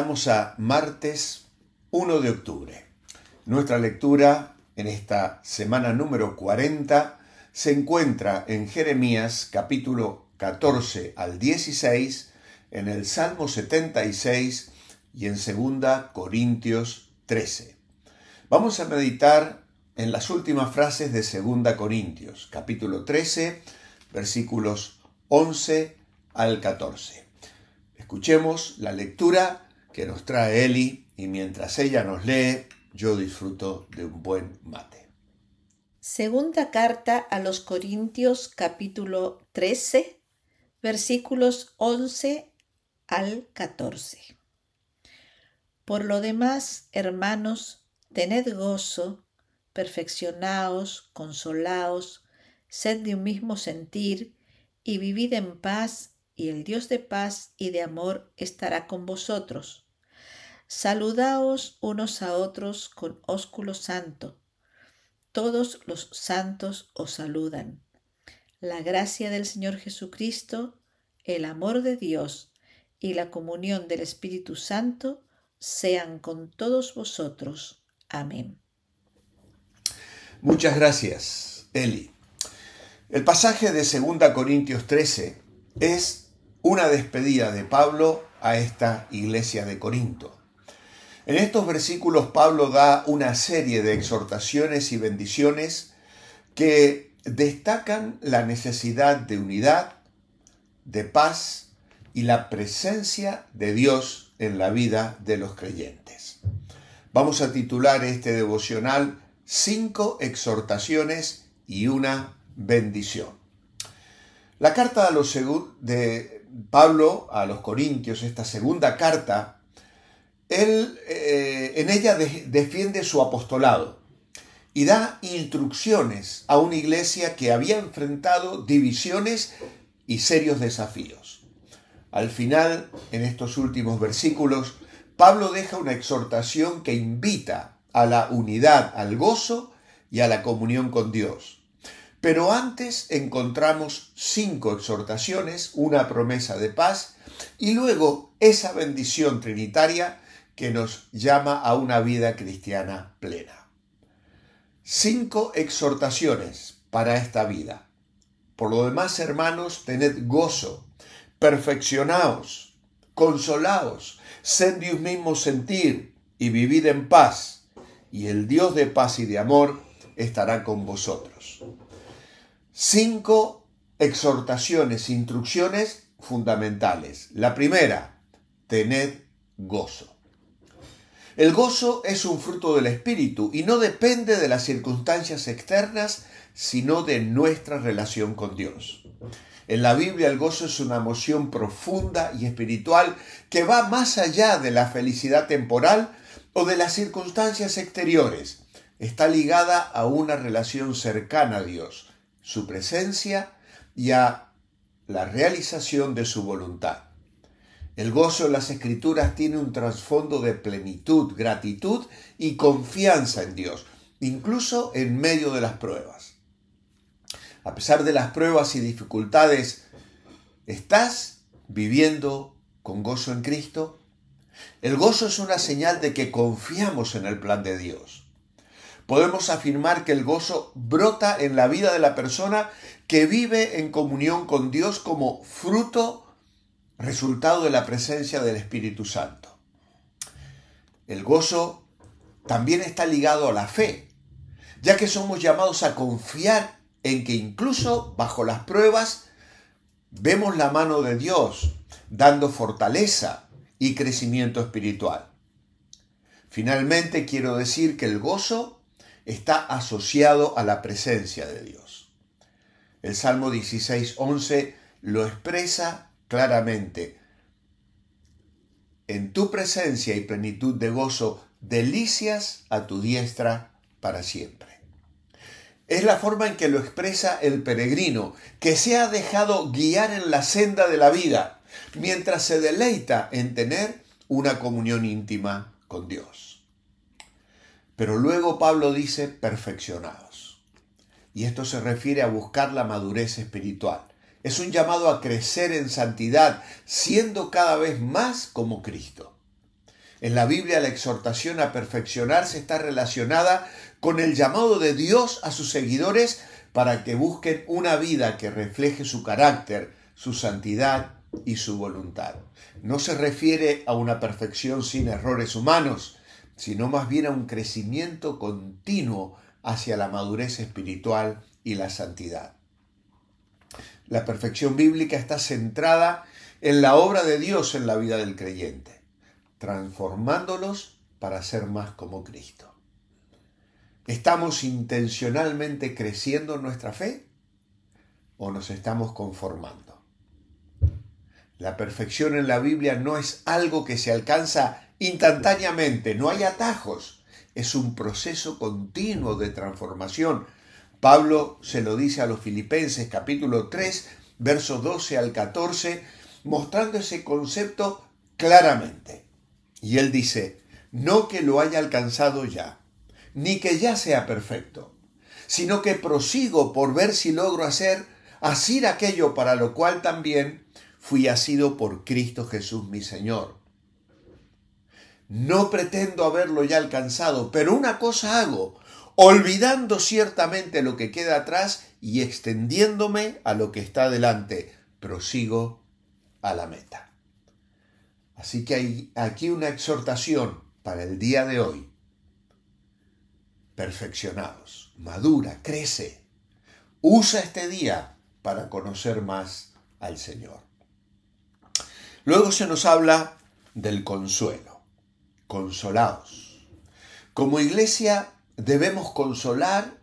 vamos a martes 1 de octubre. Nuestra lectura en esta semana número 40 se encuentra en Jeremías capítulo 14 al 16, en el Salmo 76 y en 2 Corintios 13. Vamos a meditar en las últimas frases de 2 Corintios, capítulo 13, versículos 11 al 14. Escuchemos la lectura que nos trae Eli y mientras ella nos lee, yo disfruto de un buen mate. Segunda carta a los Corintios capítulo 13, versículos 11 al 14. Por lo demás, hermanos, tened gozo, perfeccionaos, consolaos, sed de un mismo sentir y vivid en paz, y el Dios de paz y de amor estará con vosotros. Saludaos unos a otros con ósculo santo. Todos los santos os saludan. La gracia del Señor Jesucristo, el amor de Dios y la comunión del Espíritu Santo sean con todos vosotros. Amén. Muchas gracias, Eli. El pasaje de 2 Corintios 13 es una despedida de Pablo a esta iglesia de Corinto. En estos versículos Pablo da una serie de exhortaciones y bendiciones que destacan la necesidad de unidad, de paz y la presencia de Dios en la vida de los creyentes. Vamos a titular este devocional Cinco exhortaciones y una bendición. La carta de, de Pablo a los Corintios, esta segunda carta él eh, en ella defiende su apostolado y da instrucciones a una iglesia que había enfrentado divisiones y serios desafíos. Al final, en estos últimos versículos, Pablo deja una exhortación que invita a la unidad, al gozo y a la comunión con Dios. Pero antes encontramos cinco exhortaciones, una promesa de paz y luego esa bendición trinitaria que nos llama a una vida cristiana plena. Cinco exhortaciones para esta vida. Por lo demás, hermanos, tened gozo, perfeccionaos, consolaos, sed mismos sentir y vivid en paz, y el Dios de paz y de amor estará con vosotros. Cinco exhortaciones, instrucciones fundamentales. La primera, tened gozo. El gozo es un fruto del Espíritu y no depende de las circunstancias externas, sino de nuestra relación con Dios. En la Biblia el gozo es una emoción profunda y espiritual que va más allá de la felicidad temporal o de las circunstancias exteriores. Está ligada a una relación cercana a Dios, su presencia y a la realización de su voluntad. El gozo en las escrituras tiene un trasfondo de plenitud, gratitud y confianza en Dios, incluso en medio de las pruebas. A pesar de las pruebas y dificultades, ¿estás viviendo con gozo en Cristo? El gozo es una señal de que confiamos en el plan de Dios. Podemos afirmar que el gozo brota en la vida de la persona que vive en comunión con Dios como fruto resultado de la presencia del Espíritu Santo. El gozo también está ligado a la fe, ya que somos llamados a confiar en que incluso bajo las pruebas vemos la mano de Dios dando fortaleza y crecimiento espiritual. Finalmente quiero decir que el gozo está asociado a la presencia de Dios. El Salmo 16.11 lo expresa claramente, en tu presencia y plenitud de gozo, delicias a tu diestra para siempre. Es la forma en que lo expresa el peregrino, que se ha dejado guiar en la senda de la vida, mientras se deleita en tener una comunión íntima con Dios. Pero luego Pablo dice perfeccionados. Y esto se refiere a buscar la madurez espiritual. Es un llamado a crecer en santidad, siendo cada vez más como Cristo. En la Biblia la exhortación a perfeccionarse está relacionada con el llamado de Dios a sus seguidores para que busquen una vida que refleje su carácter, su santidad y su voluntad. No se refiere a una perfección sin errores humanos, sino más bien a un crecimiento continuo hacia la madurez espiritual y la santidad. La perfección bíblica está centrada en la obra de Dios en la vida del creyente, transformándolos para ser más como Cristo. ¿Estamos intencionalmente creciendo en nuestra fe o nos estamos conformando? La perfección en la Biblia no es algo que se alcanza instantáneamente, no hay atajos, es un proceso continuo de transformación Pablo se lo dice a los filipenses capítulo 3, versos 12 al 14, mostrando ese concepto claramente. Y él dice, no que lo haya alcanzado ya, ni que ya sea perfecto, sino que prosigo por ver si logro hacer así aquello para lo cual también fui asido por Cristo Jesús mi Señor. No pretendo haberlo ya alcanzado, pero una cosa hago, olvidando ciertamente lo que queda atrás y extendiéndome a lo que está delante, prosigo a la meta. Así que hay aquí una exhortación para el día de hoy. Perfeccionados, madura, crece. Usa este día para conocer más al Señor. Luego se nos habla del consuelo. Consolaos. Como iglesia debemos consolar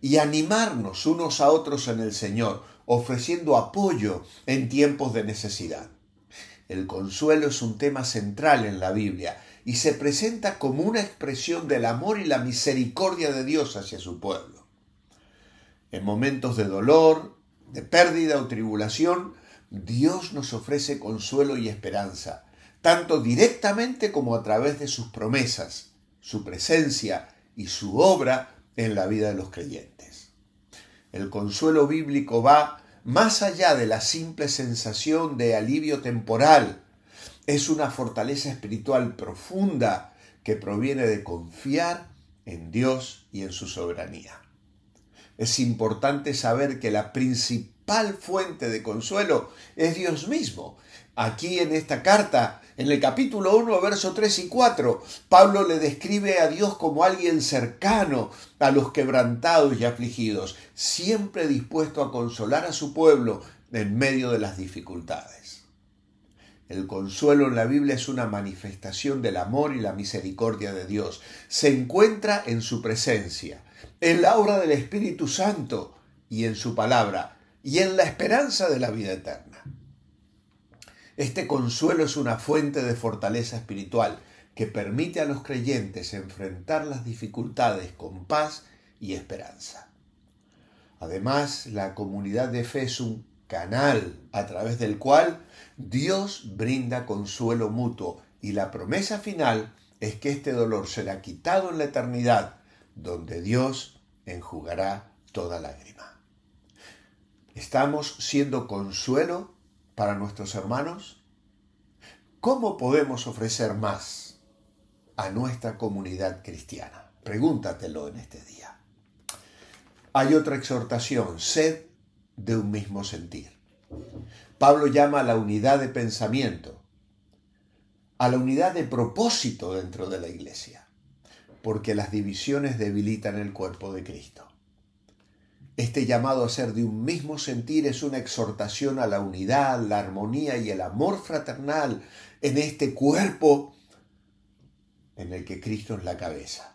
y animarnos unos a otros en el Señor, ofreciendo apoyo en tiempos de necesidad. El consuelo es un tema central en la Biblia y se presenta como una expresión del amor y la misericordia de Dios hacia su pueblo. En momentos de dolor, de pérdida o tribulación, Dios nos ofrece consuelo y esperanza, tanto directamente como a través de sus promesas, su presencia y su obra en la vida de los creyentes. El consuelo bíblico va más allá de la simple sensación de alivio temporal. Es una fortaleza espiritual profunda que proviene de confiar en Dios y en su soberanía. Es importante saber que la principal fuente de consuelo es Dios mismo. Aquí en esta carta, en el capítulo 1, verso 3 y 4, Pablo le describe a Dios como alguien cercano a los quebrantados y afligidos, siempre dispuesto a consolar a su pueblo en medio de las dificultades. El consuelo en la Biblia es una manifestación del amor y la misericordia de Dios. Se encuentra en su presencia, en la obra del Espíritu Santo y en su palabra, y en la esperanza de la vida eterna. Este consuelo es una fuente de fortaleza espiritual que permite a los creyentes enfrentar las dificultades con paz y esperanza. Además, la comunidad de fe es un canal a través del cual Dios brinda consuelo mutuo y la promesa final es que este dolor será quitado en la eternidad, donde Dios enjugará toda lágrima. ¿Estamos siendo consuelo para nuestros hermanos? ¿Cómo podemos ofrecer más a nuestra comunidad cristiana? Pregúntatelo en este día. Hay otra exhortación, sed de un mismo sentir. Pablo llama a la unidad de pensamiento, a la unidad de propósito dentro de la iglesia, porque las divisiones debilitan el cuerpo de Cristo. Este llamado a ser de un mismo sentir es una exhortación a la unidad, la armonía y el amor fraternal en este cuerpo en el que Cristo es la cabeza.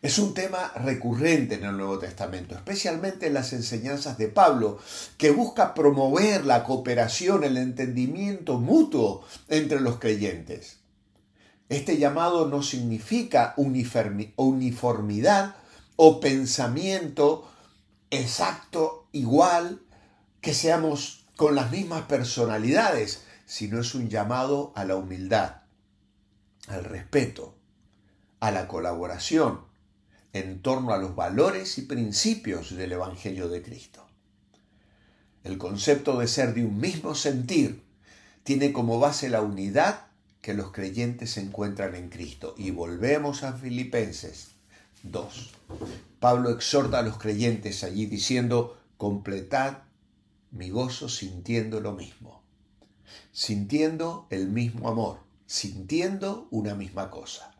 Es un tema recurrente en el Nuevo Testamento, especialmente en las enseñanzas de Pablo, que busca promover la cooperación, el entendimiento mutuo entre los creyentes. Este llamado no significa uniformidad o pensamiento exacto, igual, que seamos con las mismas personalidades, sino es un llamado a la humildad, al respeto, a la colaboración en torno a los valores y principios del Evangelio de Cristo. El concepto de ser de un mismo sentir tiene como base la unidad que los creyentes encuentran en Cristo. Y volvemos a Filipenses 2. Pablo exhorta a los creyentes allí diciendo, completad mi gozo sintiendo lo mismo, sintiendo el mismo amor, sintiendo una misma cosa.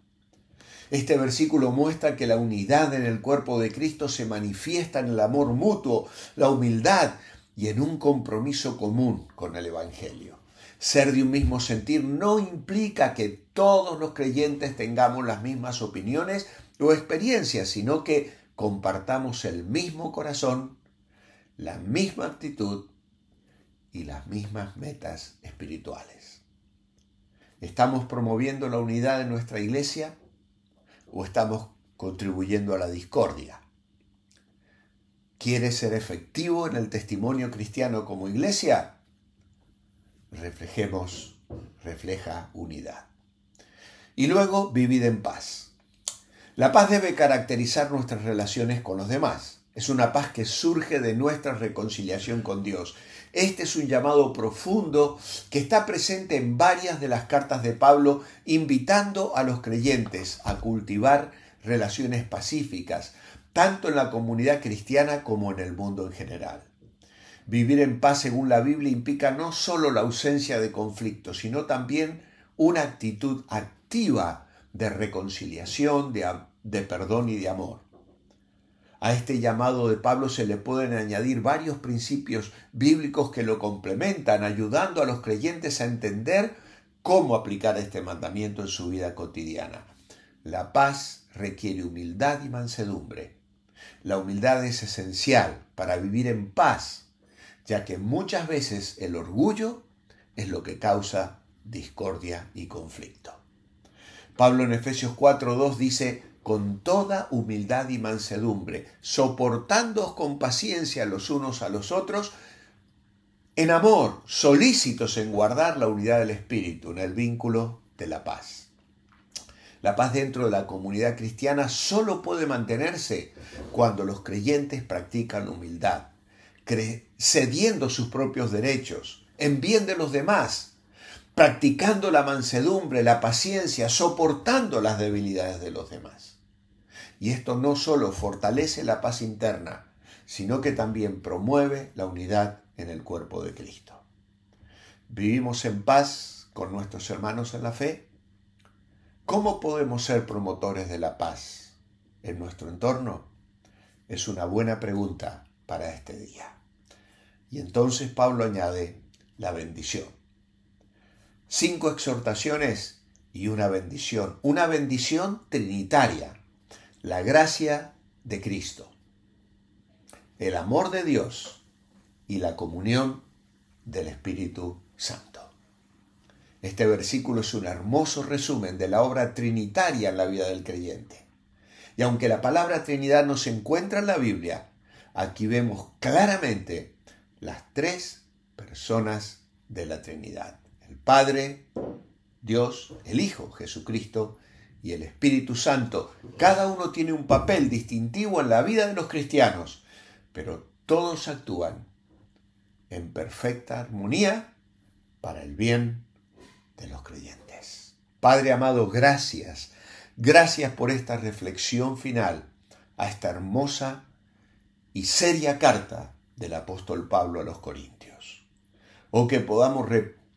Este versículo muestra que la unidad en el cuerpo de Cristo se manifiesta en el amor mutuo, la humildad y en un compromiso común con el Evangelio. Ser de un mismo sentir no implica que todos los creyentes tengamos las mismas opiniones o experiencias, sino que compartamos el mismo corazón, la misma actitud y las mismas metas espirituales. ¿Estamos promoviendo la unidad de nuestra iglesia o estamos contribuyendo a la discordia? ¿Quieres ser efectivo en el testimonio cristiano como iglesia? reflejemos, refleja unidad. Y luego, vivid en paz. La paz debe caracterizar nuestras relaciones con los demás. Es una paz que surge de nuestra reconciliación con Dios. Este es un llamado profundo que está presente en varias de las cartas de Pablo, invitando a los creyentes a cultivar relaciones pacíficas, tanto en la comunidad cristiana como en el mundo en general. Vivir en paz según la Biblia implica no solo la ausencia de conflicto, sino también una actitud activa de reconciliación, de, de perdón y de amor. A este llamado de Pablo se le pueden añadir varios principios bíblicos que lo complementan, ayudando a los creyentes a entender cómo aplicar este mandamiento en su vida cotidiana. La paz requiere humildad y mansedumbre. La humildad es esencial para vivir en paz ya que muchas veces el orgullo es lo que causa discordia y conflicto. Pablo en Efesios 4.2 dice, con toda humildad y mansedumbre, soportándoos con paciencia los unos a los otros, en amor, solícitos en guardar la unidad del Espíritu, en el vínculo de la paz. La paz dentro de la comunidad cristiana solo puede mantenerse cuando los creyentes practican humildad, cediendo sus propios derechos en bien de los demás, practicando la mansedumbre, la paciencia, soportando las debilidades de los demás. Y esto no solo fortalece la paz interna, sino que también promueve la unidad en el cuerpo de Cristo. ¿Vivimos en paz con nuestros hermanos en la fe? ¿Cómo podemos ser promotores de la paz en nuestro entorno? Es una buena pregunta para este día. Y entonces Pablo añade la bendición. Cinco exhortaciones y una bendición. Una bendición trinitaria. La gracia de Cristo. El amor de Dios y la comunión del Espíritu Santo. Este versículo es un hermoso resumen de la obra trinitaria en la vida del creyente. Y aunque la palabra Trinidad no se encuentra en la Biblia, aquí vemos claramente las tres personas de la Trinidad, el Padre, Dios, el Hijo, Jesucristo y el Espíritu Santo. Cada uno tiene un papel distintivo en la vida de los cristianos, pero todos actúan en perfecta armonía para el bien de los creyentes. Padre amado, gracias. Gracias por esta reflexión final a esta hermosa y seria carta del apóstol Pablo a los Corintios. O que podamos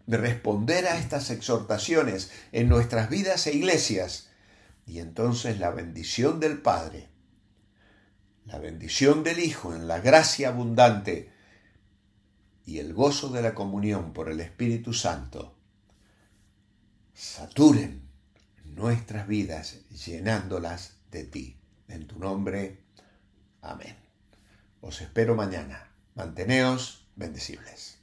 responder a estas exhortaciones en nuestras vidas e iglesias. Y entonces la bendición del Padre, la bendición del Hijo en la gracia abundante y el gozo de la comunión por el Espíritu Santo saturen nuestras vidas llenándolas de ti. En tu nombre, amén. Os espero mañana. Manteneos bendecibles.